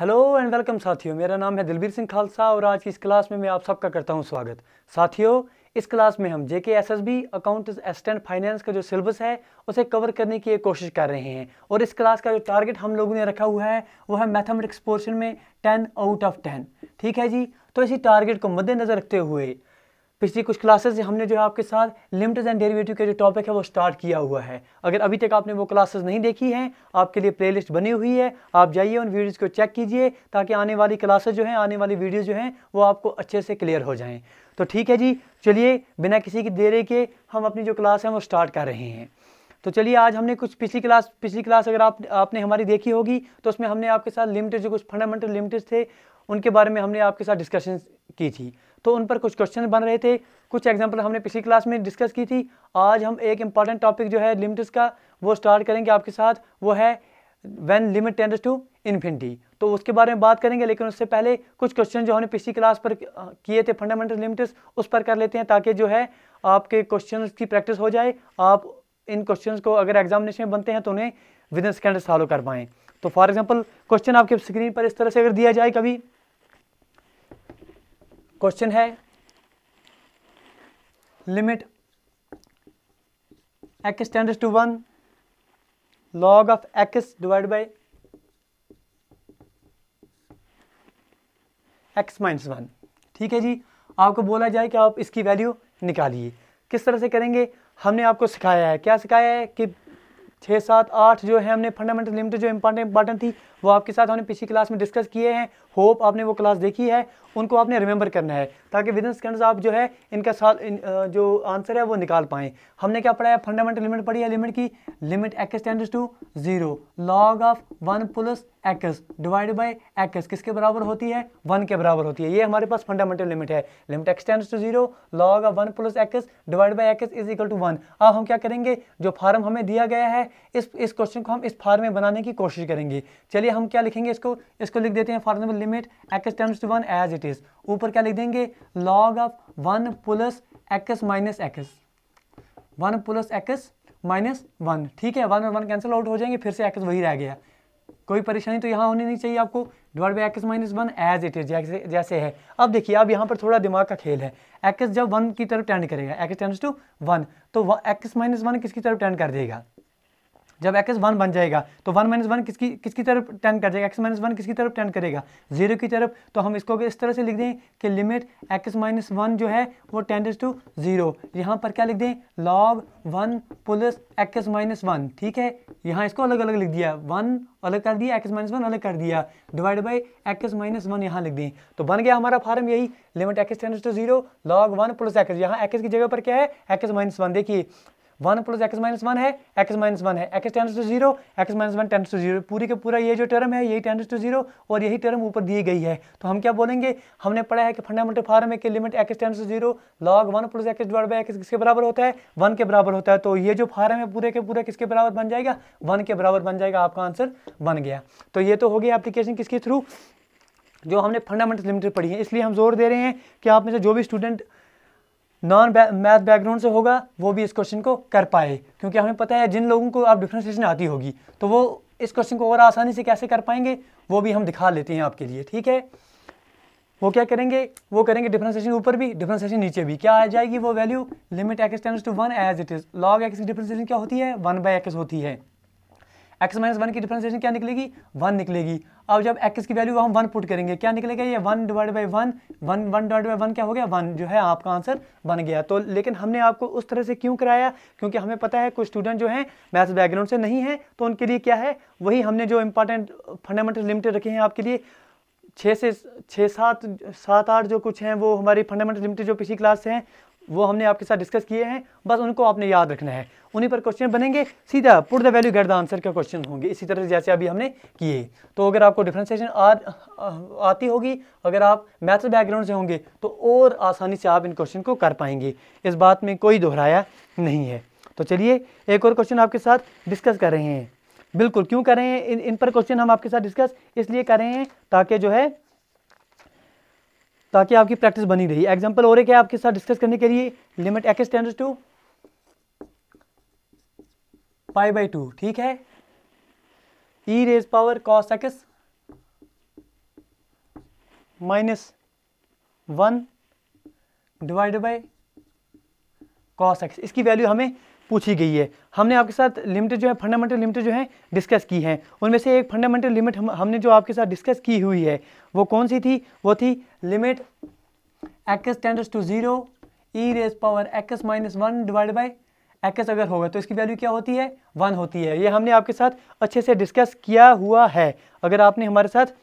hello and welcome साथियों मेरा नाम है दिलबीर सिंह खालसा और आज की इस क्लास में मैं आप सबका करता हूं स्वागत साथियों इस क्लास में हम JK S S B account assistant finance का जो सिलेबस है उसे कवर करने की कोशिश कर रहे हैं और इस क्लास का जो टारगेट हम लोगों ने रखा हुआ है वो है मैथमेटिक्स पोर्शन में टेन आउट ऑफ टेन ठीक है जी तो इसी टारगेट को मद्देनज़र रखते हुए पिछली कुछ क्लासेस हमने जो है आपके साथ लिमिटेड एंड डेरिवेटिव के जो टॉपिक है वो स्टार्ट किया हुआ है अगर अभी तक आपने वो क्लासेस नहीं देखी हैं आपके लिए प्लेलिस्ट बनी हुई है आप जाइए उन वीडियोज़ को चेक कीजिए ताकि आने वाली क्लासेज जो हैं आने वाली वीडियोज़ जो हैं वो आपको अच्छे से क्लियर हो जाएँ तो ठीक है जी चलिए बिना किसी की देर के हम अपनी जो क्लास है वो स्टार्ट कर रहे हैं तो चलिए आज हमने कुछ पिछली क्लास पिछली क्लास अगर आप आपने हमारी देखी होगी तो उसमें हमने आपके साथ लिमिटेड जो कुछ फंडामेंटल लिमिटेड थे उनके बारे में हमने आपके साथ डिस्कशन की थी तो उन पर कुछ क्वेश्चन बन रहे थे कुछ एग्जाम्पल हमने पिछली क्लास में डिस्कस की थी आज हम एक इंपॉर्टेंट टॉपिक जो है लिमिट्स का वो स्टार्ट करेंगे आपके साथ वो है when limit tends to infinity तो उसके बारे में बात करेंगे लेकिन उससे पहले कुछ क्वेश्चन जो हमने पिछली क्लास पर किए थे फंडामेंटल लिमिट्स उस पर कर लेते हैं ताकि जो है आपके क्वेश्चन की प्रैक्टिस हो जाए आप इन क्वेश्चन को अगर एग्जामिनेशन में बनते हैं तो उन्हें विद इन सेकेंड सॉल्व कर पाएँ तो फॉर एग्जाम्पल क्वेश्चन आपके स्क्रीन पर इस तरह से अगर दिया जाए कभी क्वेश्चन है limit x tends to one log of x divide by x minus one ठीक है जी आपको बोला जाए कि आप इसकी वैल्यू निकालिए किस तरह से करेंगे हमने आपको सिखाया है क्या सिखाया है कि छः सात आठ जो है हमने फंडामेंटल लिमिट जो इंपॉर्टेंट इंपॉर्टेंट थी वो आपके साथ हमने पिछली क्लास में डिस्कस किए हैं होप आपने वो क्लास देखी है उनको आपने रिमेंबर करना है ताकि विद इन सेकेंड्स आप जो है इनका साल इन, जो आंसर है वो निकाल पाएँ हमने क्या पढ़ा है फंडामेंटल लिमिट पढ़ी है लिमिट की limit x to zero log of one plus x divide by x किसके बराबर होती है वन के बराबर होती है ये हमारे पास फंडामेंटल लिमिट है limit x tends to zero log of one plus x divide by x is equal to one अब हम क्या करेंगे जो फार्म हमें दिया गया है इस इस क्वेश्चन को हम इस फार्म में बनाने की कोशिश करेंगे चलिए हम क्या लिखेंगे इसको इसको लिख देते हैं form limit x tends to one as it is ऊपर क्या लिख देंगे log of one plus x minus x one plus x minus one ठीक है वन और वन कैंसिल आउट हो जाएंगे फिर से एक्स वही रह गया कोई परेशानी तो यहाँ होनी नहीं चाहिए आपको divide by x minus one as it is जैसे जैसे है अब देखिए अब यहाँ पर थोड़ा दिमाग का खेल है एक्स जब वन की तरफ टेंड करेगा एक्स टेंड्स टू वन तो एक्स माइनस वन किसकी तरफ टेंड कर देगा जब एक्स वन बन जाएगा तो वन माइनस वन किसकी किसकी तरफ टेन कर जाएगा एक्स माइनस वन किसकी तरफ टेन करेगा जीरो की तरफ तो हम इसको इस तरह से लिख दें कि लिमिट एक्स माइनस वन जो है वो टेंडेंस टू जीरो यहाँ पर क्या लिख दें log one plus x minus one ठीक है यहाँ इसको अलग अलग लिख दिया वन अलग कर दिया एक्स माइनस वन अलग कर दिया divide by x minus one यहाँ लिख दें तो बन गया हमारा फार्म यही limit x tends to zero log one plus x यहाँ एक्स की जगह पर क्या है एक्स माइनस वन देखिए one plus x minus one है एक्स माइनस वन है x tends to zero x minus one tends to zero पूरी का पूरा ये जो टर्म है यही टेंस टू जीरो और यही टर्म ऊपर दी गई है तो हम क्या बोलेंगे हमने पढ़ा है कि फंडामेंटल फार्म है कि limit x tends to zero log one plus x divide by x किसके बराबर होता है वन के बराबर होता है तो ये जो फार्म है पूरे के पूरा किसके बराबर बन जाएगा वन के बराबर बन जाएगा आपका आंसर बन गया तो ये तो हो गया एप्लीकेशन किसके थ्रू जो हमने फंडामेंटल लिमिट पढ़ी है इसलिए हम जोर दे रहे हैं कि आप में से जो भी स्टूडेंट नॉन मैथ बैकग्राउंड से होगा वो भी इस क्वेश्चन को कर पाए क्योंकि हमें पता है जिन लोगों को आप डिफ्रेंसिएशन आती होगी तो वो इस क्वेश्चन को और आसानी से कैसे कर पाएंगे वो भी हम दिखा लेते हैं आपके लिए ठीक है वो क्या करेंगे वो करेंगे डिफ्रेंसिएशन ऊपर भी डिफ्रेंसिएशन नीचे भी क्या आ जाएगी वो value limit x tends to one as it is log x की डिफ्रेंसिएशन क्या होती है वन बाई एक्स होती है एक्स माइनस वन की डिफ्रेंसिएशन क्या निकलेगी वन निकलेगी अब जब एक्स की वैल्यू हम वन पुट करेंगे क्या निकलेगा ये one divide by one one one divide by one क्या हो गया वन जो है आपका आंसर बन गया तो लेकिन हमने आपको उस तरह से क्यों कराया क्योंकि हमें पता है कुछ स्टूडेंट जो हैं मैथ्स बैकग्राउंड से नहीं है तो उनके लिए क्या है वही हमने जो इंपॉर्टेंट फंडामेंटल लिमिटेड रखे हैं आपके लिए छः से छः सात सात आठ जो कुछ हैं वो हमारी फंडामेंटल लिमिटेड जो पिछली क्लास से हैं वो हमने आपके साथ डिस्कस किए हैं बस उनको आपने याद रखना है उन्हीं पर क्वेश्चन बनेंगे सीधा put the value get the answer के क्वेश्चन होंगे इसी तरह से जैसे अभी हमने किए तो अगर आपको डिफ्रेंसिएशन आ, आ, आती होगी अगर आप मैथ्स बैकग्राउंड से होंगे तो और आसानी से आप इन क्वेश्चन को कर पाएंगे इस बात में कोई दोहराया नहीं है तो चलिए एक और क्वेश्चन आपके साथ डिस्कस कर रहे हैं बिल्कुल क्यों कर रहे हैं इन इन पर क्वेश्चन हम आपके साथ डिस्कस इसलिए कर रहे हैं ताकि जो है ताकि आपकी प्रैक्टिस बनी रही एग्जाम्पल और एक है आपके साथ डिस्कस करने के लिए limit x tends to pi by two ठीक है e raise power cos x minus one divide by cos x इसकी वैल्यू हमें पूछी गई है हमने आपके साथ लिमिटेड जो है फंडामेंटल लिमिट जो है डिस्कस की हैं उनमें से एक फंडामेंटल लिमिट हम हमने जो आपके साथ डिस्कस की हुई है वो कौन सी थी वो थी limit x tends to zero e raise power x minus one divide by x अगर होगा तो इसकी वैल्यू क्या होती है वन होती है ये हमने आपके साथ अच्छे से डिस्कस किया हुआ है अगर आपने हमारे साथ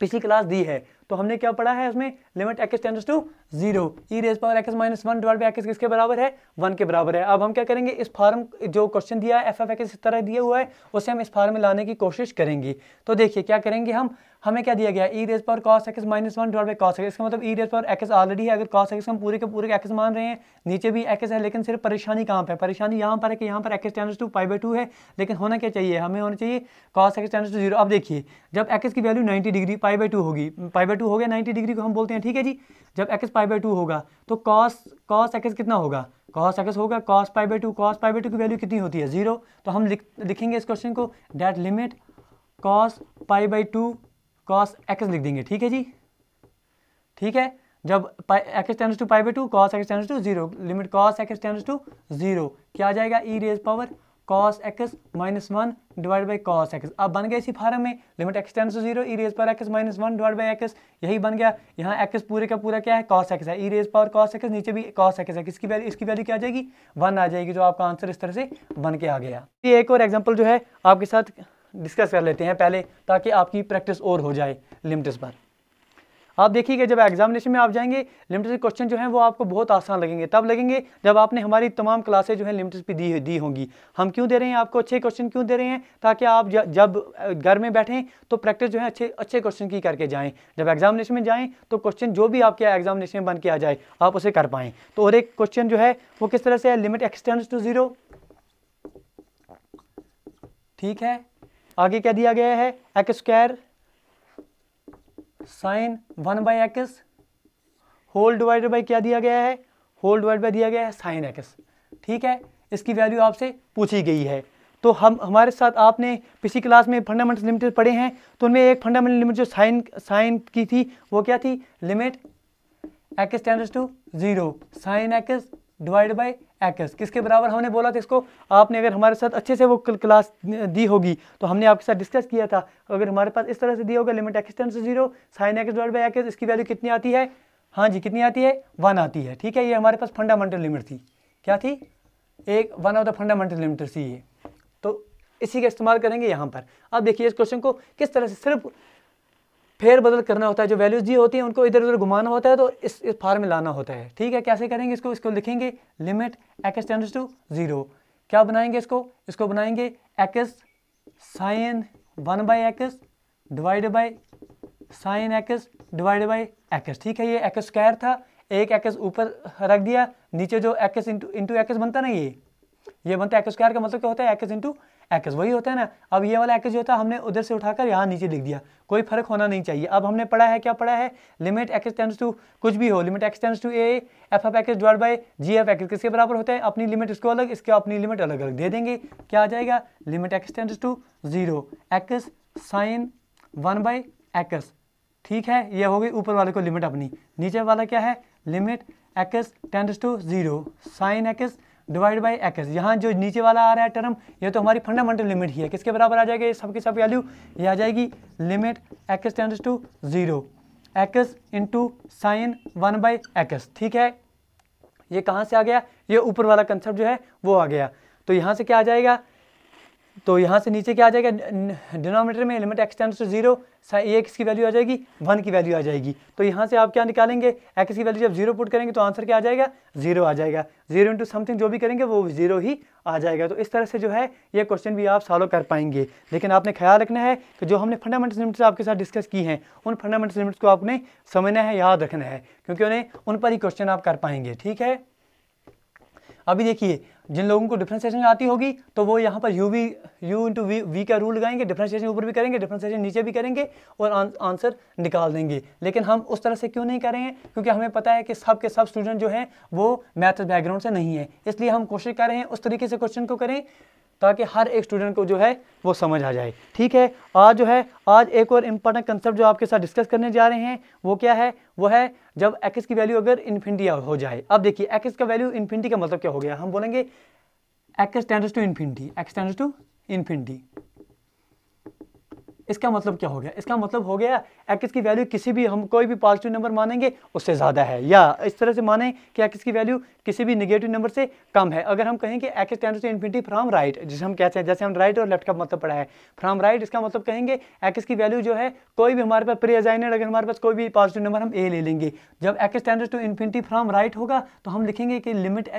पिछली क्लास दी है तो हमने क्या पढ़ा है उसमें limit x tends to zero e raise power x minus one divide by x किसके बराबर है वन के बराबर है अब हम क्या करेंगे इस फार्म जो क्वेश्चन दिया है एफ एफ एक्स इस तरह दिया हुआ है उसे हम इस फार्म में लाने की कोशिश करेंगे तो देखिए क्या करेंगे हम हमें क्या दिया गया ई रेज पर cos x minus one dot by cos x का मतलब ई रेज पर एक्स ऑलरेडी है अगर कॉस एक्स हम पूरे के पूरे एक्स मान रहे हैं नीचे भी एक्स है लेकिन सिर्फ परेशानी कहाँ पर परेशानी यहाँ पर है कि यहाँ पर x tends to pi by two है लेकिन होना क्या चाहिए हमें होना चाहिए cos x tends to zero अब देखिए जब एक्स की value ninety degree pi by two होगी पाई बाई टू हो गया नाइन्टी डिग्री को हम बोलते हैं ठीक है जी जब एक्स पाई बाई टू होगा तो कॉस कॉस एक्स कितना होगा कॉस एक्स होगा cos pi by two cos pi by two की वैल्यू कितनी होती है जीरो तो हम लिखेंगे इस क्वेश्चन को that limit cos pi by two cos x लिख देंगे ठीक है जी ठीक है जब x tends to pi by two cos x tends to zero limit cos x tends to zero क्या आ जाएगा e raise power cos x minus one divide by cos x अब बन गया इसी फार्म में limit x tends to zero e raise power x minus one divide by x यही बन गया यहाँ एक्स पूरे का पूरा क्या है कॉस एक्स है e raise power cos x नीचे भी कॉस एक्स है किसकी वैल्यू इसकी वैल्यू क्या आ जाएगी वन आ जाएगी जो आपका आंसर इस तरह से बन के आ गया एक और एग्जाम्पल जो है आपके साथ डिस्कस कर लेते हैं पहले ताकि आपकी प्रैक्टिस और हो जाए लिमिट्स पर आप देखिएगा जब एग्जामिनेशन में आप जाएंगे लिमिट्स के क्वेश्चन जो हैं वो आपको बहुत आसान लगेंगे तब लगेंगे जब आपने हमारी तमाम क्लासेज जो हैं लिमिट्स पे दी दी होंगी हम क्यों दे रहे हैं आपको अच्छे क्वेश्चन क्यों दे रहे हैं ताकि आप जब घर में बैठें तो प्रैक्टिस जो है अच्छे अच्छे क्वेश्चन की करके जाएँ जब एग्जामिनेशन में जाएँ तो क्वेश्चन जो भी आपके एग्जामिनेशन में बन के आ जाए आप उसे कर पाएँ तो और एक क्वेश्चन जो है वो किस तरह से है लिमिट एक्सटेंड्स टू ज़ीरो ठीक है आगे क्या दिया गया है x square sine one by x whole divided by क्या दिया गया है होल डिवाइड बाई दिया गया है साइन एक्स ठीक है इसकी वैल्यू आपसे पूछी गई है तो हम हमारे साथ आपने पिछली क्लास में फंडामेंटल लिमिट पढ़े हैं तो उनमें एक फंडामेंटल लिमिट जो साइन साइन की थी वो क्या थी limit x tends to zero sine x divide by x किसके बराबर हमने बोला था इसको आपने अगर हमारे साथ अच्छे से वो क्लास दी होगी तो हमने आपके साथ डिस्कस किया था अगर हमारे पास इस तरह से दिया होगा limit x tends zero sine x dot by x इसकी वैल्यू कितनी आती है हाँ जी कितनी आती है वन आती है ठीक है ये हमारे पास फंडामेंटल लिमिट थी क्या थी एक one of the fundamental limit थी ये तो इसी का इस्तेमाल करेंगे यहाँ पर अब देखिए इस क्वेश्चन को किस तरह से सिर्फ फेर बदल करना होता है जो वैल्यूज दी होती है उनको इधर उधर घुमाना होता है तो इस इस फार्म में लाना होता है ठीक है कैसे करेंगे इसको इसको लिखेंगे limit x tends to zero क्या बनाएंगे इसको इसको बनाएंगे x sine one by x divide by sine x divide by x ठीक है ये एक्स स्क्वायर था एक एक्स ऊपर रख दिया नीचे जो एक्स इंटू इंटू एक्स बनता ना ये ये बनता है एक्स स्क्वायर का मतलब क्या होता है एक्स इंटू एक्स वही होता है ना अब ये वाला एक्स जो होता है हमने उधर से उठाकर यहाँ नीचे लिख दिया कोई फर्क होना नहीं चाहिए अब हमने पढ़ा है क्या पढ़ा है लिमिट एक्स टेंस टू कुछ भी हो limit x tends to a f f x dot by g f x किसके बराबर होते हैं अपनी लिमिट इसको अलग इसके अपनी लिमिट अलग अलग दे देंगे क्या आ जाएगा limit x tends to zero x sine one by x ठीक है ये हो गई ऊपर वाले को लिमिट अपनी नीचे वाला क्या है limit x tends to zero sine x divide by x यहाँ जो नीचे वाला आ रहा है टर्म ये तो हमारी फंडामेंटल लिमिट ही है किसके बराबर आ जाएगा ये सबके सब वैल्यू ये आ जाएगी limit x tends to zero x into sine one by x ठीक है ये कहाँ से आ गया ये ऊपर वाला कंसेप्ट जो है वो आ गया तो यहाँ से क्या आ जाएगा तो यहाँ से नीचे क्या आ जाएगा डिनोमीटर में limit x tends to zero x की वैल्यू आ जाएगी वन की वैल्यू आ जाएगी तो यहाँ से आप क्या निकालेंगे एक्स की वैल्यू जब जीरो पुट करेंगे तो आंसर क्या आ जाएगा जीरो आ जाएगा जीरो इंटू समथिंग जो भी करेंगे वो जीरो ही आ जाएगा तो इस तरह से जो है ये क्वेश्चन भी आप सॉल्व कर पाएंगे लेकिन आपने ख्याल रखना है कि जो हमने फंडामेंटल लिमिट्स आपके साथ डिस्कस की हैं उन फंडामेंटल लिमिट्स को आपने समझना है याद रखना है क्योंकि उन्हें उन पर ही क्वेश्चन आप कर पाएंगे ठीक है अभी देखिए जिन लोगों को डिफ्रेंसिएशन आती होगी तो वो यहाँ पर u v u into v v का रूल लगाएंगे डिफ्रेंसिएशन ऊपर भी करेंगे डिफ्रेंसिएशन नीचे भी करेंगे और आंसर निकाल देंगे लेकिन हम उस तरह से क्यों नहीं करेंगे क्योंकि हमें पता है कि सब के सब स्टूडेंट जो हैं वो मैथ्स बैकग्राउंड से नहीं है इसलिए हम कोशिश कर रहे हैं उस तरीके से क्वेश्चन को करें ताकि हर एक स्टूडेंट को जो है वो समझ आ जाए ठीक है आज जो है आज एक और इम्पॉर्टेंट कंसेप्ट जो आपके साथ डिस्कस करने जा रहे हैं वो क्या है वो है जब एक्स की वैल्यू अगर इन्फिनिटी हो जाए अब देखिए एक्स का वैल्यू इन्फिनिटी का मतलब क्या हो गया हम बोलेंगे x tends to infinity x tends to infinity इसका मतलब क्या हो गया इसका मतलब हो गया एक्स की वैल्यू किसी भी हम कोई भी पॉजिटिव नंबर मानेंगे उससे ज़्यादा है या इस तरह से माने कि एक्स की वैल्यू किसी भी निगेटिव नंबर से कम है अगर हम कहें कि x tends to infinity from right जिसे हम कहते हैं जैसे हम राइट और लेफ्ट का मतलब पढ़ा है फ्राम राइट इसका मतलब कहेंगे एक्स की वैल्यू जो है कोई भी हमारे पास प्री अजाइनेड अगर हमारे पास कोई भी पॉजिटिव नंबर हम ए ले लेंगे जब x tends to infinity from right होगा तो हम लिखेंगे कि लिमिट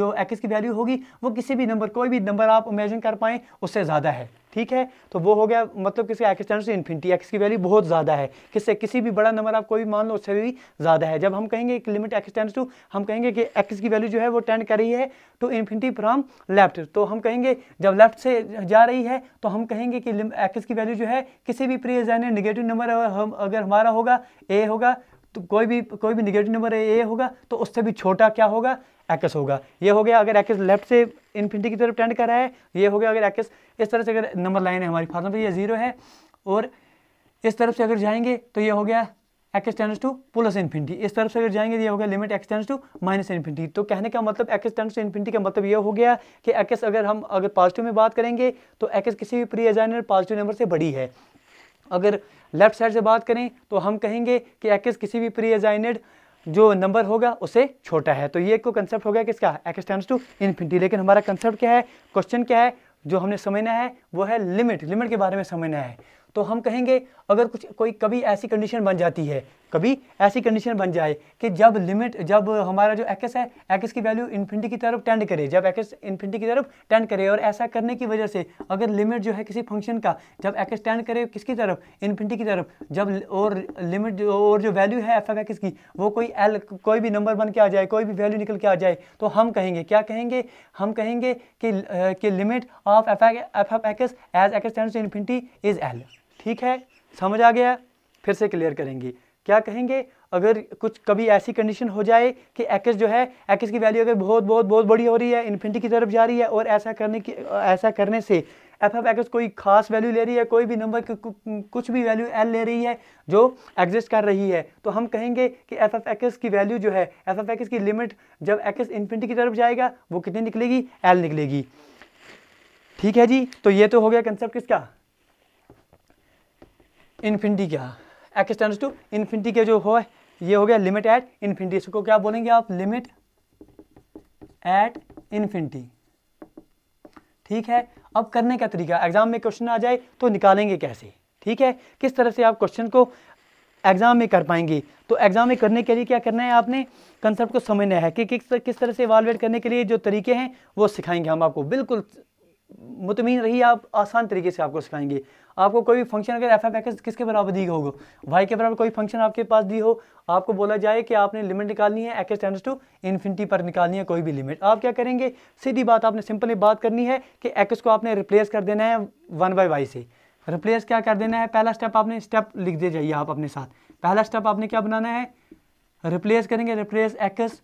जो एक्स की वैल्यू होगी वो किसी भी नंबर कोई भी नंबर आप इमेजिन कर पाएँ उससे ज़्यादा है ठीक है तो वो हो गया मतलब किसी x tends to infinity x की वैल्यू बहुत ज़्यादा है किससे किसी भी बड़ा नंबर आप कोई मान लो उससे भी ज़्यादा है जब हम कहेंगे एक लिमिट एक्स टेंस टू हम कहेंगे कि एक्स की वैल्यू जो है वो टेंड कर रही है टू तो इन्फिनिटी फ्राम लेफ्ट तो हम कहेंगे जब लेफ्ट से जा रही है तो हम कहेंगे कि एक्स की वैल्यू जो है किसी भी प्रिय एजाइन निगेटिव नंबर हम अगर हमारा होगा ए होगा तो कोई भी कोई भी निगेटिव नंबर ए होगा तो उससे भी छोटा क्या होगा एक्स होगा ये हो गया अगर एक्स लेफ्ट से इन्फिनिटी की तरफ टेंड कर रहा है ये हो गया अगर एक्स इस तरह से अगर नंबर लाइन है हमारी फॉर तो ये जीरो है और इस तरफ से अगर जाएंगे तो ये हो गया x tends to plus infinity इस तरफ से अगर जाएंगे तो ये हो गया limit x tends to minus infinity तो कहने का मतलब एक्स टेंस टू इन्फिनिटी का मतलब ये हो गया कि एक्स अगर हम अगर पॉजिटिव में बात करेंगे तो एक्स किसी भी प्री एजाइनर पॉजिटिव नंबर से बड़ी है अगर लेफ्ट साइड से बात करें तो हम कहेंगे कि एक्स किसी भी प्री एजाइनेड जो नंबर होगा उसे छोटा है तो ये एक कंसेप्ट हो गया किसका एक्स टाइम्स टू इन्फिनिटी लेकिन हमारा कंसेप्ट क्या है क्वेश्चन क्या है जो हमने समझना है वो है लिमिट लिमिट के बारे में समझना है तो हम कहेंगे अगर कुछ कोई कभी ऐसी कंडीशन बन जाती है कभी ऐसी कंडीशन बन जाए कि जब लिमिट जब हमारा जो एक्स है एक्स की वैल्यू इन्फिनिटी की तरफ टेंड करे जब एक्स इन्फिनिटी की तरफ टेंड करे और ऐसा करने की वजह से अगर लिमिट जो है किसी फंक्शन का जब एक्स टेंड करे किसकी तरफ इन्फिनिटी की तरफ जब और लिमिट जो और जो वैल्यू है एफ एफ एक्स की वो कोई एल कोई भी नंबर बन के आ जाए कोई भी वैल्यू निकल के आ जाए तो हम कहेंगे क्या कहेंगे हम कहेंगे कि कि limit of f f x as x tend to infinity is l ठीक है समझ आ गया फिर से क्लियर करेंगे क्या कहेंगे अगर कुछ कभी ऐसी कंडीशन हो जाए कि एक्स जो है एक्स की वैल्यू अगर बहुत बहुत बहुत बड़ी हो रही है इन्फिनिटी की तरफ जा रही है और ऐसा करने की ऐसा करने से एफ एफ एक्स कोई खास वैल्यू ले रही है कोई भी नंबर कुछ भी वैल्यू एल ले रही है जो एग्जिस्ट कर रही है तो हम कहेंगे कि एफ एफ एक्स की वैल्यू जो है एफ एफ एक्स की लिमिट जब एक्स इन्फिनिटी की तरफ जाएगा वो कितनी निकलेगी एल निकलेगी ठीक है जी तो ये तो हो गया कंसेप्ट किसका इन्फिनिटी क्या एक्स टेंस टू इन्फिनिटी के जो हो ये हो गया लिमिट एट इन्फिनिटी इसको क्या बोलेंगे आप लिमिट एट इन्फिनिटी ठीक है अब करने का तरीका एग्जाम में क्वेश्चन आ जाए तो निकालेंगे कैसे ठीक है किस तरह से आप क्वेश्चन को एग्जाम में कर पाएंगे तो एग्जाम में करने के लिए क्या करना है आपने कंसेप्ट को समझना है कि किस किस तरह से इवालुएट करने के लिए जो तरीके हैं वो सिखाएंगे हम आपको बिल्कुल मुतमिन रही आप आसान तरीके से आपको सिखाएंगे आपको कोई भी फंक्शन अगर एफ एफ एक्स किसके बराबर दी होगा वाई के बराबर कोई फंक्शन आपके पास दी हो आपको बोला जाए कि आपने लिमिट निकालनी है एक्स टेंस टू इन्फिनिटी पर निकालनी है कोई भी लिमिट आप क्या करेंगे सीधी बात आपने सिंपली बात करनी है कि एक्स को आपने रिप्लेस कर देना है वन बाई वाई से रिप्लेस क्या कर देना है पहला स्टेप आपने स्टेप लिख दे जाइए आप अपने साथ पहला स्टेप आपने क्या बनाना है रिप्लेस करेंगे replace x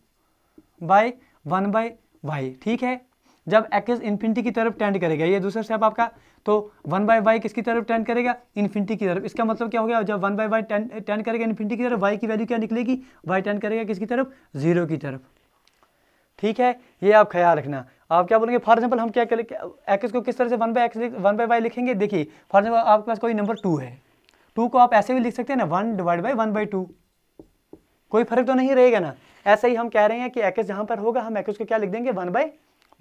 by one by y ठीक है जब एक्स इन्फिनिटी की तरफ टेंड करेगा ये दूसरा स्टेप आपका तो वन बाय वाई किसकी तरफ टेंड करेगा इन्फिनिटी की तरफ इसका मतलब क्या हो गया जब वन बाय वाई टेंड करेगा इन्फिनिटी की तरफ वाई की वैल्यू क्या निकलेगी वाई टेंड करेगा किसकी तरफ जीरो की तरफ ठीक है ये आप ख्याल रखना आप क्या बोलेंगे फॉर एग्जाम्पल हम क्या करेंगे एक्स को किस तरह से one by x one by y लिखेंगे देखिए फॉर एग्जाम्पल आपके पास कोई नंबर टू है टू को आप ऐसे भी लिख सकते हैं ना one divide by one by two कोई फर्क तो नहीं रहेगा ना ऐसे ही हम कह रहे हैं कि एक्स जहाँ पर होगा हम एक्स को क्या लिख देंगे one by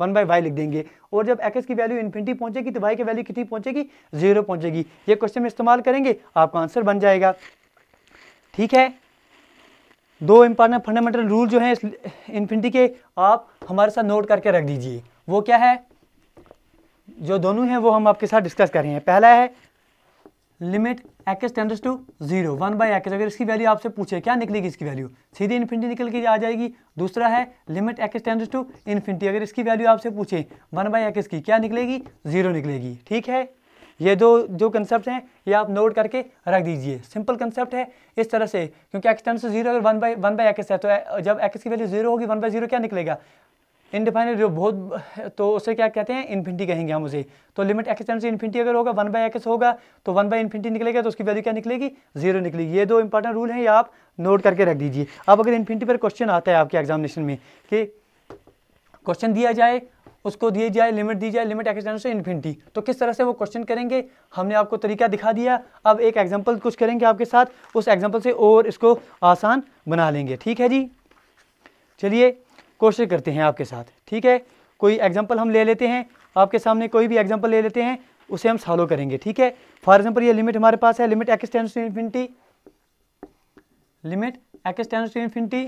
one by y लिख देंगे और जब एक्स की वैल्यू इन्फिनिटी पहुंचेगी तो वाई की वैल्यू कितनी पहुंचेगी जीरो पहुंचेगी ये क्वेश्चन में इस्तेमाल करेंगे आपका आंसर बन जाएगा ठीक है दो इंपॉर्टेंट फंडामेंटल रूल जो है इन्फिनिटी के आप हमारे साथ नोट करके रख दीजिए वो क्या है जो दोनों हैं वो हम आपके साथ डिस्कस कर रहे हैं पहला है limit x s tends to zero one by x अगर इसकी वैल्यू आपसे पूछे क्या निकलेगी इसकी वैल्यू सीधे इन्फिनिटी निकल के आ जाएगी दूसरा है limit x tends to infinity अगर इसकी वैल्यू आपसे पूछे वन बाई एक्स की क्या निकलेगी जीरो निकलेगी ठीक है ये दो जो कंसेप्ट हैं ये आप नोट करके रख दीजिए सिंपल कंसेप्ट है इस तरह से क्योंकि एक्स टेंस टू जीरो अगर one by one by x है तो जब एक्स की वैल्यू जीरो होगी वन बाई जीरो क्या निकलेगा इनडिफाइनेट जो बहुत तो उसे क्या कहते हैं इन्फिनिटी कहेंगे हम उसे तो लिमिट एक्स टाइम से इन्फिनिटी अगर होगा वन बाई एक्स होगा तो वन बाई इन्फिनिटी निकलेगा तो उसकी वैल्यू क्या निकलेगी जीरो निकलेगी ये दो इंपॉर्टेंट रूल हैं ये आप नोट करके रख दीजिए अब अगर इन्फिनिटी पर क्वेश्चन आता है आपके एग्जामिनेशन में कि क्वेश्चन दिया जाए उसको दिए जाए लिमिट दी जाए लिमिट एक्सटेंड से इन्फिनिटी तो किस तरह से वो क्वेश्चन करेंगे हमने आपको तरीका दिखा दिया अब एक एग्जाम्पल कुछ करेंगे आपके साथ उस एग्जाम्पल से और इसको आसान बना लेंगे ठीक है जी चलिए कोशिश करते हैं आपके साथ ठीक है कोई एग्जाम्पल हम ले लेते हैं आपके सामने कोई भी एग्जाम्पल ले लेते हैं उसे हम सॉलो करेंगे ठीक है फॉर एग्जाम्पल ये लिमिट हमारे पास है limit x tends to infinity limit x tends to infinity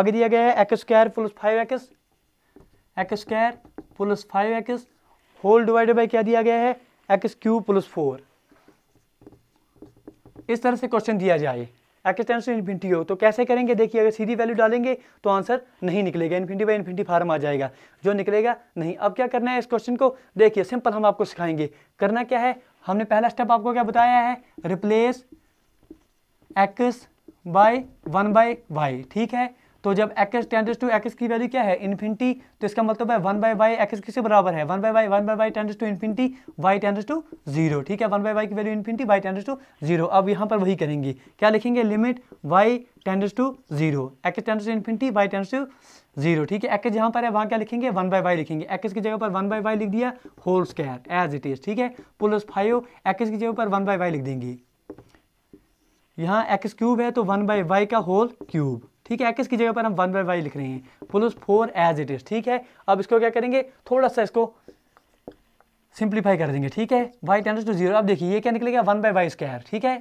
आगे दिया गया है x square plus five x x square plus five x whole divided by क्या दिया गया है एक्स क्यू प्लस फोर इस तरह से क्वेश्चन दिया जाए एक्सटेंस टू इन्फिनिटी हो तो कैसे करेंगे देखिए अगर सीधी वैल्यू डालेंगे तो आंसर नहीं निकलेगा इन्फिनिटी बाई इन्फिनिटी फार्म आ जाएगा जो निकलेगा नहीं अब क्या करना है इस क्वेश्चन को देखिए सिंपल हम आपको सिखाएंगे करना क्या है हमने पहला स्टेप आपको क्या बताया है replace x by one by y ठीक है तो जब एक्स टेंस टू एक्स की वैल्यू क्या है इन्फिनिटी तो इसका मतलब है वन बाई वाई एक्स किसके बराबर है one by y one by y tends to infinity y tends to zero ठीक है वन बाई वाई की value infinity y tends to zero अब यहाँ पर वही करेंगे क्या लिखेंगे limit y tends to zero x tends to infinity y tends to zero ठीक है एक्स जहाँ पर है वहाँ क्या लिखेंगे वन बाई वाई लिखेंगे एक्स की जगह पर वन बाई वाई लिख दिया whole square as it is ठीक है प्लस फाइव एक्स की जगह पर वन बाई वाई लिख देंगे यहाँ एक्स क्यूब है तो वन बाई वाई का होल क्यूब ठीक है एक्स की जगह पर हम वन बाई वाई लिख रहे हैं plus four as it is ठीक है अब इसको क्या करेंगे थोड़ा सा इसको सिंप्लीफाई कर देंगे ठीक है वाई टेंस टू जीरो अब देखिए ये क्या निकलेगा वन बाई वाई स्क्वायर ठीक है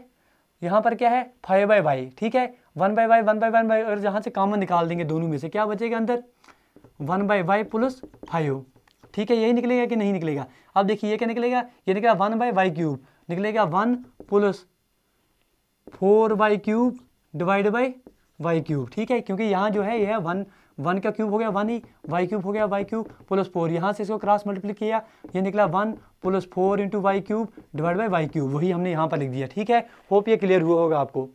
यहाँ पर क्या है फाइव बाई वाई ठीक है one by y one by one by और जहाँ से कॉमन निकाल देंगे दोनों में से क्या बचेगा अंदर one by y plus five ठीक है यही निकलेगा कि नहीं निकलेगा अब देखिए ये क्या निकलेगा ये निकलेगा वन बाई वाई क्यूब निकलेगा one plus four y cube divide by y cube ठीक है क्योंकि यहाँ जो है यह है वन वन का क्यूब हो गया वन ही वाई क्यूब हो गया वाई क्यूब प्लस फोर यहाँ से इसको क्रॉस मल्टीप्लाई किया ये निकला one plus four into y cube divide by y cube वही हमने यहाँ पर लिख दिया ठीक है होप ये क्लियर हुआ होगा आपको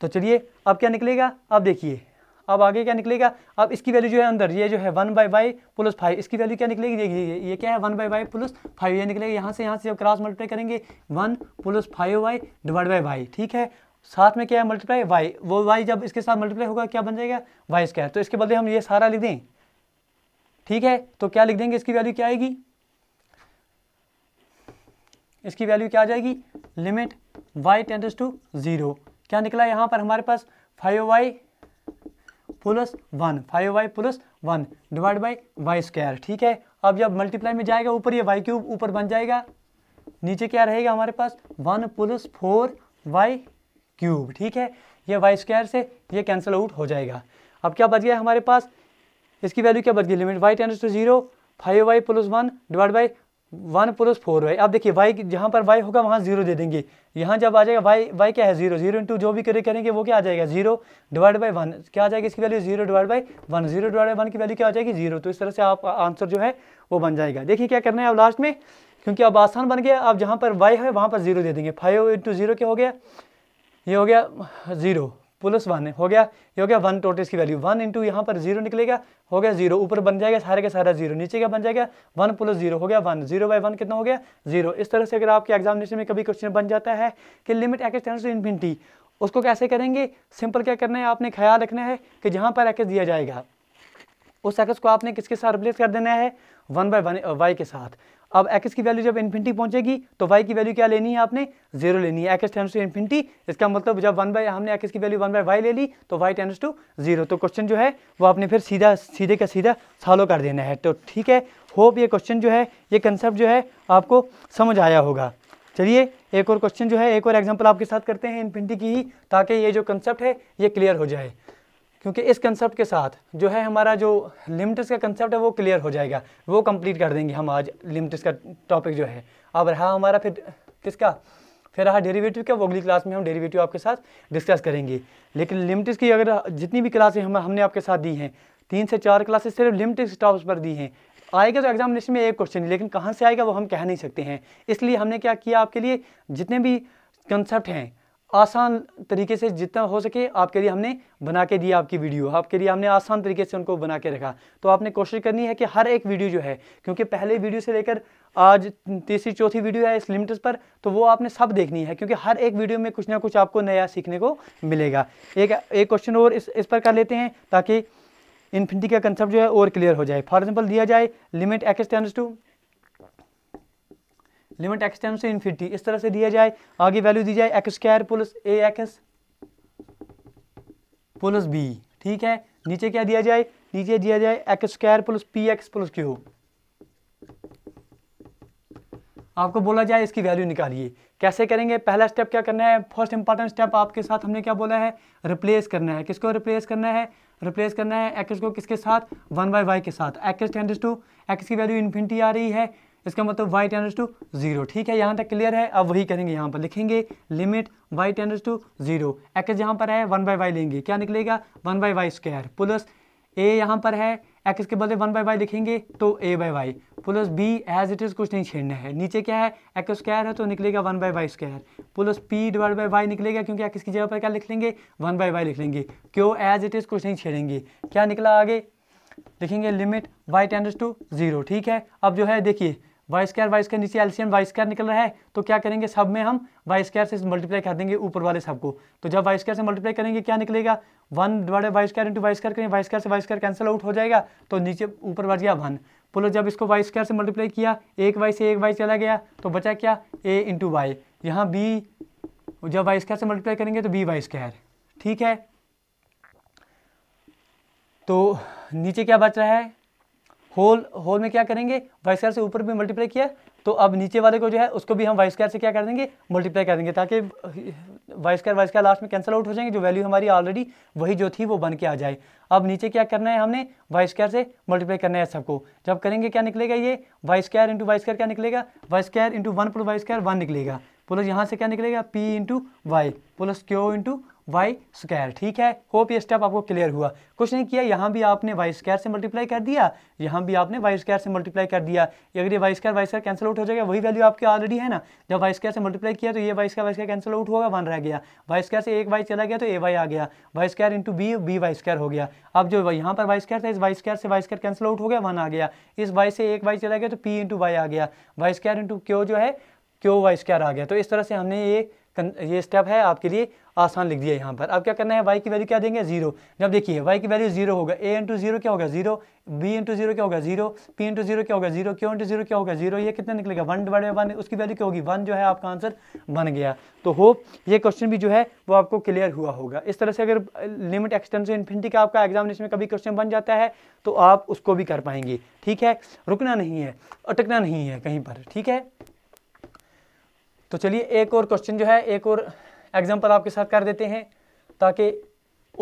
तो चलिए अब क्या निकलेगा अब देखिए अब आगे क्या निकलेगा अब इसकी वैल्यू जो है अंदर ये जो है one by y plus five इसकी वैल्यू क्या निकलेगी देखिए ये क्या है one by y plus five ये निकलेगा यहाँ से यहाँ से जब क्रॉस मल्टीप्लाई करेंगे one plus five y divide by y ठीक है साथ में क्या है मल्टीप्लाई वाई वो वाई जब इसके साथ मल्टीप्लाई होगा क्या बन जाएगा वाई स्क्वायर तो इसके बदले हम ये सारा लिख दें ठीक है तो क्या लिख देंगे इसकी वैल्यू क्या आएगी इसकी वैल्यू क्या आ जाएगी limit y tends to zero क्या निकला यहाँ पर हमारे पास five y plus one five y plus one divide by y square ठीक है अब जब मल्टीप्लाई में जाएगा ऊपर ये वाई क्यूब ऊपर बन जाएगा नीचे क्या रहेगा हमारे पास one plus four y cube ठीक है ये वाई स्क्वायर से ये कैंसिल आउट हो जाएगा अब क्या बच गया हमारे पास इसकी वैल्यू क्या बच गई limit y tends to zero five y plus one divide by one plus four y अब देखिए वाई जहाँ पर वाई होगा वहाँ जीरो दे देंगे यहाँ जब आ जाएगा वाई वाई क्या है जीरो जीरो इंटू जो भी करे करेंगे वो क्या आ जाएगा जीरो डिवाइड बाई वन क्या आ जाएगा इसकी value zero divide by one zero divide by one की वैल्यू क्या आ जाएगी जीरो तो इस तरह से आप आंसर जो है वो बन जाएगा देखिए क्या करना है अब लास्ट में क्योंकि अब आसान बन गया अब जहाँ पर वाई है वहाँ पर जीरो दे देंगे फाइव इंटू जीरो क्या हो गया ये हो गया ज़ीरो प्लस वन हो गया ये हो गया वन टोटल इसकी वैल्यू वन इंटू यहाँ पर जीरो निकलेगा हो गया जीरो ऊपर बन जाएगा सारे का सारा जीरो नीचे का बन जाएगा वन प्लस जीरो हो गया वन जीरो बाई वन कितना हो गया जीरो इस तरह से अगर आपके एग्जामिनेशन में कभी क्वेश्चन बन जाता है कि limit x tends to infinity उसको कैसे करेंगे सिंपल क्या करना है आपने ख्याल रखना है कि जहाँ पर एक्स दिया जाएगा उस एक्स को आपने किसके साथ रिप्लेस कर देना है वन बाय वन वाई के साथ अब एक्स की वैल्यू जब इन्फिनिटी पहुंचेगी तो वाई की वैल्यू क्या लेनी है आपने जीरो लेनी है एक्स टेंस टू इन्फिनिटी इसका मतलब जब वन बाय हमने एक्स की वैल्यू वन बाय वाई ले ली तो वाई टेंस टू जीरो तो क्वेश्चन जो है वो आपने फिर सीधा सीधे का सीधा सॉलो कर देना है तो ठीक है होप ये क्वेश्चन जो है ये कंसेप्ट जो है आपको समझ आया होगा चलिए एक और क्वेश्चन जो है एक और एग्जाम्पल आपके साथ करते हैं इन्फिनिटी की ही ताकि ये जो कंसेप्ट है ये क्लियर हो जाए क्योंकि इस कंसेप्ट के साथ जो है हमारा जो लिमिट्स का कंसेप्ट है वो क्लियर हो जाएगा वो कंप्लीट कर देंगे हम आज लिमिट्स का टॉपिक जो है अब रहा हमारा फिर किसका फिर रहा डेरिवेटिव का वो अगली क्लास में हम डेरिवेटिव आपके साथ डिस्कस करेंगे लेकिन लिमिट्स की अगर जितनी भी क्लासें हम हमने आपके साथ दी हैं तीन से चार क्लासेस सिर्फ लिमिट्स टॉप्स पर दी हैं आएगा तो एग्जामिनेशन में एक क्वेश्चन लेकिन कहाँ से आएगा वो हम कह नहीं सकते हैं इसलिए हमने क्या किया आपके लिए जितने भी कंसेप्ट हैं आसान तरीके से जितना हो सके आपके लिए हमने बना के दिया आपकी वीडियो आपके लिए हमने आसान तरीके से उनको बना के रखा तो आपने कोशिश करनी है कि हर एक वीडियो जो है क्योंकि पहले वीडियो से लेकर आज तीसरी चौथी वीडियो है इस लिमिटर्स पर तो वो आपने सब देखनी है क्योंकि हर एक वीडियो में कुछ ना कुछ आपको नया सीखने को मिलेगा एक एक क्वेश्चन और इस इस पर कर लेते हैं ताकि इन्फिनिटी का कंसेप्ट जो है और क्लियर हो जाए फॉर एग्जाम्पल दिया जाए limit x tends to limit x time infinity इस तरह से दिया जाए आगे वैल्यू दी जाए x square plus a x plus b ठीक है नीचे क्या दिया जाए नीचे दिया जाए x square plus p x plus q आपको बोला जाए इसकी वैल्यू निकालिए कैसे करेंगे पहला स्टेप क्या करना है फर्स्ट इंपॉर्टेंट स्टेप आपके साथ हमने क्या बोला है रिप्लेस करना है किसको रिप्लेस करना है रिप्लेस करना है एक्स को किसके साथ वन बाई वाई के साथ एक्स टेंडेस टू एक्स की वैल्यू इन्फिनिटी आ रही है इसका मतलब वाई टेंडर्स टू जीरो ठीक है यहाँ तक क्लियर है अब वही करेंगे यहाँ पर लिखेंगे limit y tends to zero x यहाँ पर है वन बाई वाई लेंगे क्या निकलेगा one by y square plus a यहाँ पर है एक्स के बदले वन बाई वाई लिखेंगे तो a by y plus b as it is कुछ नहीं छेड़ना है नीचे क्या है एक्स स्क्वायर है तो निकलेगा one by y square plus p divide by y निकलेगा क्योंकि एक्स की जगह पर क्या लिख लेंगे वन बाई वाई लिख लेंगे क्यों एज इट इज़ कुछ नहीं छेड़ेंगे क्या निकला आगे लिखेंगे limit y tends to zero ठीक है अब जो है देखिए वाई स्क्वायर वाई स्क्वायर नीचे एलसीएम वाई स्क्वायर निकल रहा है तो क्या करेंगे सब में हम वाई स्क्वायर से मल्टीप्लाई कर देंगे ऊपर वाले सब को तो जब वाई स्क्वायर से मल्टीप्लाई करेंगे क्या निकलेगा one divide y square into y square करेंगे वाई स्क्वायर से वाई स्क्र कैंसिल आउट हो जाएगा तो नीचे ऊपर बढ़ गया वन बोलो जब इसको वाई स्क्वायर से मल्टीप्लाई किया एक वाई से एक वाई चला गया तो बचा क्या ए इंटू वाई यहाँ बी जब वाई स्क्वायर से मल्टीप्लाई करेंगे तो बी वाई स्क्र ठीक है तो नीचे क्या बच रहा है होल होल में क्या करेंगे वाई स्क्वायर से ऊपर भी मल्टीप्लाई किया तो अब नीचे वाले को जो है उसको भी हम वाई स्क्वायर से क्या कर देंगे मल्टीप्लाई कर देंगे ताकि y square y square last में कैंसिल आउट हो जाएंगे जो वैल्यू हमारी ऑलरेडी वही जो थी वो बन के आ जाए अब नीचे क्या करना है हमने वाई स्क्वायर से मल्टीप्लाई करना है सबको जब करेंगे क्या निकलेगा ये y square into y square क्या निकलेगा y square into one plus y square one निकलेगा प्लस यहाँ से क्या निकलेगा p into y plus q into y square ठीक है होप ये स्टेप आपको क्लियर हुआ कुछ नहीं किया यहाँ भी आपने वाई स्क्वायर से मल्टीप्लाई कर दिया यहाँ भी आपने वाई स्क्वायर से मल्टीप्लाई कर दिया अगर ये y square y square cancel out हो जाएगा वही वैल्यू आपकी ऑलरेडी है ना जब वाई स्क्वायर से मल्टीप्लाई किया तो ये y square y square cancel out होगा वन रह गया वाई स्क्वायर से एक वाई चला गया तो ए वाई आ गया y square into b b y square हो गया अब जो यहाँ पर वाई स्क्वायर था इस वाई स्क्वायर से वाई स्क्वायर कैंसिल आउट हो गया वन आ गया इस वाई से एक वाई चला गया तो पी इंटू वाई आ गया वाई स्क्वायर इंटू क्यों जो है क्यों वाई स्क्वायर आ गया तो इस तरह से हमने ये ये स्टेप है आपके लिए आसान लिख दिया यहाँ पर अब क्या करना है वाई की वैल्यू क्या देंगे जीरो जब देखिए वाई की वैल्यू जीरो होगा ए इंटू जीरो क्या होगा जीरो बी इंटू जीरो क्या होगा जीरो पी इंटू जीरो क्या होगा जीरो क्यू इंटू जीरो क्या होगा जीरो ये कितना निकलेगा वन डिवाइड वन उसकी वैल्यू क्या होगी वन जो है आपका आंसर बन गया तो होप ये क्वेश्चन भी जो है वो आपको क्लियर हुआ होगा इस तरह से अगर लिमिट एक्सटेंस से इन्फिनिटी का आपका एग्जामिनेशन में कभी क्वेश्चन बन जाता है तो आप उसको भी कर पाएंगे ठीक है रुकना नहीं है अटकना नहीं है कहीं पर ठीक है तो चलिए एक और क्वेश्चन जो है एक और एग्जाम्पल आपके साथ कर देते हैं ताकि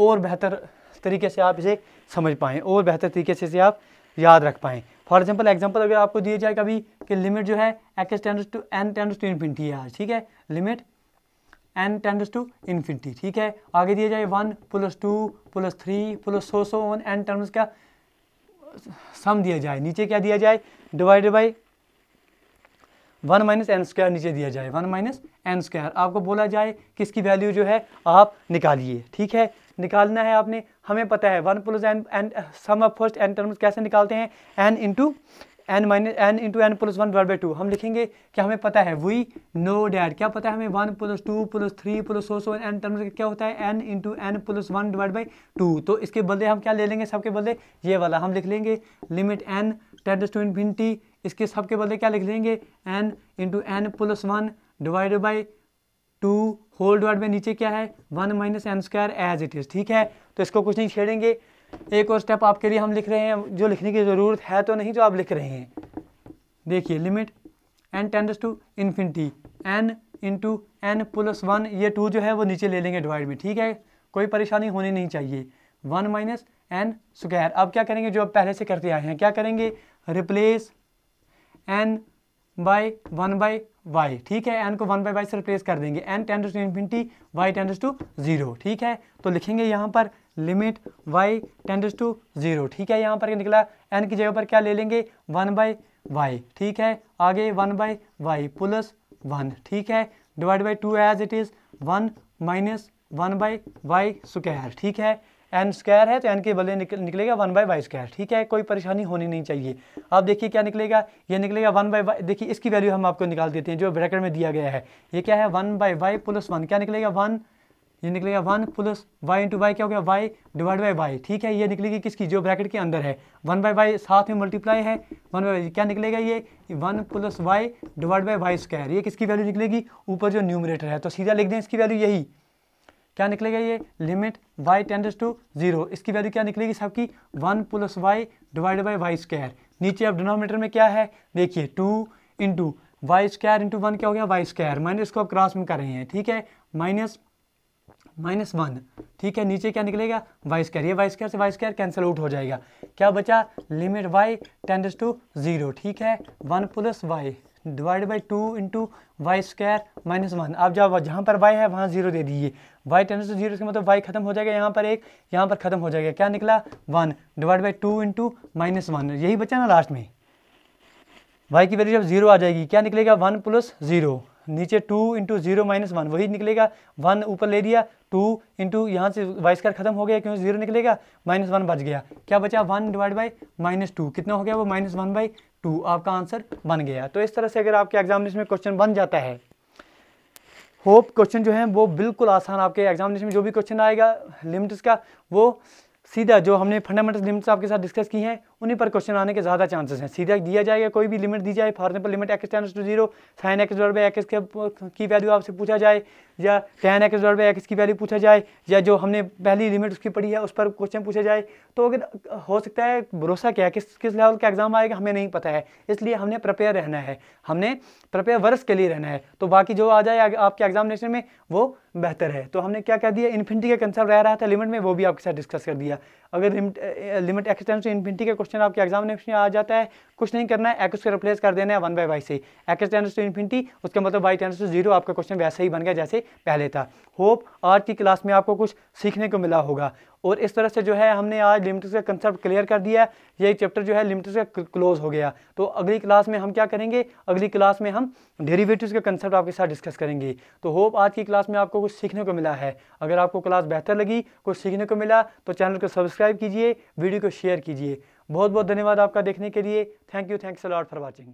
और बेहतर तरीके से आप इसे समझ पाएँ और बेहतर तरीके से इसे आप याद रख पाएँ फॉर एग्जाम्पल एग्जाम्पल अगर आपको दिया जाए कभी कि लिमिट जो है x tends to n tends to infinity है ठीक है limit n tends to infinity ठीक है आगे दिया जाए one plus two plus three plus so so one n tends का सम दिया जाए नीचे क्या दिया जाए divided by one minus n square नीचे दिया जाए वन माइनस एन स्क्वायर आपको बोला जाए कि इसकी वैल्यू जो है आप निकालिए ठीक है निकालना है आपने हमें पता है one plus n n sum of first n terms कैसे निकालते हैं n into n minus n into n plus one बराबर टू हम लिखेंगे कि हमें पता है वी नो डैट क्या पता है हमें one plus two plus three plus so so n term क्या होता है n into n plus one divide by two तो इसके बदले हम क्या ले लेंगे सबके बदले ये वाला हम लिख लेंगे limit n tends to infinity इसके सब के बदले क्या लिख लेंगे n into n plus one divide by two whole divide by नीचे क्या है one minus n square as it is ठीक है तो इसको कुछ नहीं छेड़ेंगे एक और स्टेप आपके लिए हम लिख रहे हैं जो लिखने की ज़रूरत है तो नहीं जो आप लिख रहे हैं देखिए limit n tends to infinity n into n plus one ये टू जो है वो नीचे ले लेंगे डिवाइड में ठीक है कोई परेशानी होनी नहीं चाहिए वन माइनस एन स्क्वायर अब क्या करेंगे जो अब पहले से करते आए हैं क्या करेंगे replace n by one by y ठीक है एन को वन बाई वाई से रिप्लेस कर देंगे n tends to infinity y tends to zero ठीक है तो लिखेंगे यहाँ पर limit y tends to zero ठीक है यहाँ पर निकला एन की जगह पर क्या ले लेंगे वन बाई वाई ठीक है आगे one by y plus one ठीक है divide by two as it is one minus one by y square ठीक है एन स्क्वायर है तो एन के बदले निकल, निकलेगा वन बाई वाई स्क्वायर ठीक है कोई परेशानी होनी नहीं चाहिए अब देखिए क्या निकलेगा ये निकलेगा वन बाई वाई देखिए इसकी वैल्यू हम आपको निकाल देते हैं जो ब्रैकेट में दिया गया है ये क्या है one by y plus one क्या निकलेगा वन ये निकलेगा one plus y into y क्या हो गया वाई डिवाइड बाई वाई ठीक है ये निकलेगी किसकी जो ब्रैकेट के अंदर है वन बाई वाई साथ में मल्टीप्लाई है वन बाई क्या निकलेगा ये one plus y divide by y square ये किसकी वैल्यू निकलेगी ऊपर जो न्यूमरेटर है तो सीधा लिख दें इसकी वैल्यू यही क्या निकलेगा ये limit y tends to zero इसकी वैल्यू क्या निकलेगी सबकी one plus y divide by y square नीचे अब डिनोमीटर में क्या है देखिए two into y square into one क्या हो गया वाई स्क्वायर माइनस को आप क्रॉस में कर रहे हैं ठीक है माइनस माइनस वन ठीक है नीचे क्या निकलेगा वाई स्क्वायर ये वाई स्क्वायर से वाई स्क्वायर कैंसिल आउट हो जाएगा क्या बचा limit y tends to zero ठीक है one plus y divide by two into y square minus one आप जब जहाँ पर वाई है वहाँ जीरो दे दीजिए वाई टेंस टू जीरो से मतलब वाई खत्म हो जाएगा यहाँ पर एक यहाँ पर खत्म हो जाएगा क्या निकला one divide by two into minus one यही बचा ना लास्ट में वाई की वैल्यू जब जीरो आ जाएगी क्या निकलेगा वन प्लस जीरो नीचे two into zero minus one वही निकलेगा वन ऊपर ले दिया टू इंटू यहाँ से वाई स्क्वायर खत्म हो गया क्योंकि जीरो निकलेगा माइनस वन बच गया क्या बचा one divide by minus two कितना हो गया वो माइनस वन बाई टू आपका आंसर बन गया तो इस तरह से अगर आपके एग्जामिनेशन में क्वेश्चन बन जाता है होप क्वेश्चन जो है वो बिल्कुल आसान आपके एग्जामिनेशन में जो भी क्वेश्चन आएगा लिमिट्स का वो सीधा जो हमने फंडामेंटल लिमिट्स आपके साथ डिस्कस की हैं उन्हीं पर क्वेश्चन आने के ज़्यादा चांसेस हैं सीधा दिया जाएगा कोई भी लिमिट दी जाए for example limit x tends to zero sine x dot by x की वैल्यू आपसे पूछा जाए या tan x dot by x की वैल्यू पूछा जाए या जो हमने पहली लिमिट उसकी पढ़ी है उस पर क्वेश्चन पूछा जाए तो अगर हो सकता है भरोसा क्या है किस किस लेवल का एग्जाम आएगा हमें नहीं पता है इसलिए हमने प्रिपेयर रहना है हमने प्रिपेयर वर्ष के लिए रहना है तो बाकी जो आ जाए आपके एग्जामिनेशन में वो बेहतर है तो हमने क्या कह दिया इन्फिनिटी का कंसेप्ट रह रहा था लिमिट में वो भी आपके साथ डिस्कस कर दिया अगर limit limit x tends to infinity का क्वेश्चन आपके एग्जामिनेशन में आ जाता है कुछ नहीं करना है एक्स को रिप्लेस कर देना है वन बाई वाई से एक्स टेंस टू इन्फिनिटी उसका मतलब वाई टेंस टू जीरो आपका क्वेश्चन वैसे ही बन गया जैसे पहले था होप आज की क्लास में आपको कुछ सीखने को मिला होगा और इस तरह से जो है हमने आज लिमिटेड का कंसेप्ट क्लियर कर दिया ये चैप्टर जो है लिमिटेड का क्लोज हो गया तो अगली क्लास में हम क्या करेंगे अगली क्लास में हम डेरिवेटिव्स का कंसेप्ट आपके साथ डिस्कस करेंगे तो होप आज की क्लास में आपको कुछ सीखने को मिला है अगर आपको क्लास बेहतर लगी कुछ सीखने को मिला तो चैनल को सब्सक्राइब कीजिए वीडियो को शेयर कीजिए बहुत बहुत धन्यवाद आपका देखने के लिए thank you thanks a lot for watching